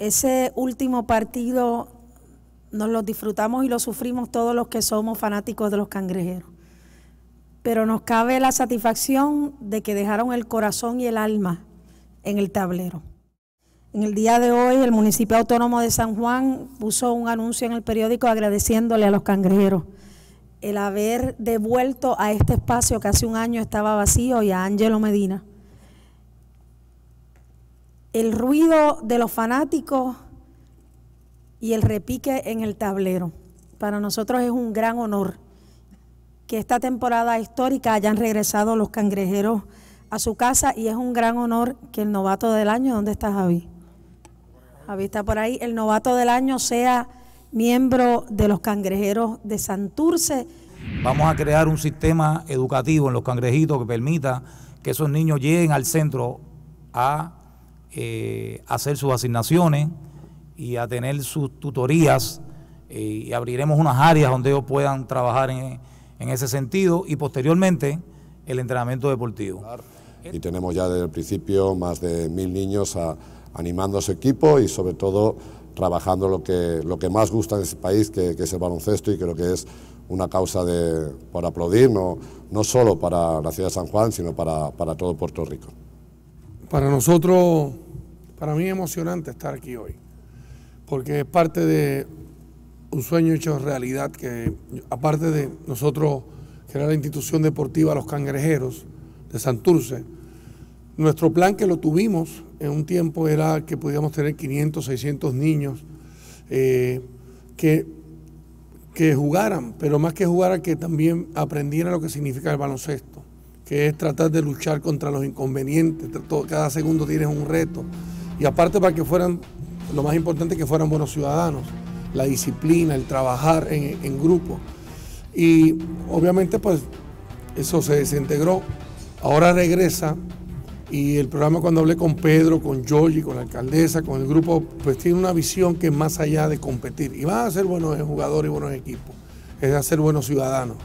Ese último partido nos lo disfrutamos y lo sufrimos todos los que somos fanáticos de los cangrejeros. Pero nos cabe la satisfacción de que dejaron el corazón y el alma en el tablero. En el día de hoy, el municipio autónomo de San Juan puso un anuncio en el periódico agradeciéndole a los cangrejeros el haber devuelto a este espacio que hace un año estaba vacío y a Ángelo Medina el ruido de los fanáticos y el repique en el tablero. Para nosotros es un gran honor que esta temporada histórica hayan regresado los cangrejeros a su casa y es un gran honor que el novato del año, ¿dónde está Javi? Javi está por ahí, el novato del año sea miembro de los cangrejeros de Santurce. Vamos a crear un sistema educativo en los cangrejitos que permita que esos niños lleguen al centro a eh, hacer sus asignaciones y a tener sus tutorías eh, y abriremos unas áreas donde ellos puedan trabajar en, ese sentido y posteriormente el entrenamiento deportivo. Y tenemos ya desde el principio más de mil niños animando a su equipo y sobre todo trabajando lo que, lo que más gusta en ese país, que, es el baloncesto y creo que es una causa de, para aplaudir, no, solo para la ciudad de San Juan, sino para todo Puerto Rico. Para nosotros, para mí es emocionante estar aquí hoy, porque es parte de un sueño hecho realidad que, aparte de nosotros, que era la institución deportiva Los Cangrejeros de Santurce, nuestro plan que lo tuvimos en un tiempo era que pudiéramos tener 500, 600 niños eh, que, que jugaran, pero más que jugaran, que también aprendieran lo que significa el baloncesto que es tratar de luchar contra los inconvenientes. Cada segundo tienes un reto. Y aparte para que fueran, lo más importante que fueran buenos ciudadanos, la disciplina, el trabajar en, grupo. Y obviamente pues eso se desintegró. Ahora regresa y el programa cuando hablé con Pedro, con Yogi, con la alcaldesa, con el grupo, pues tiene una visión que es más allá de competir. Y van a ser buenos jugadores y buenos equipos, es hacer buenos ciudadanos.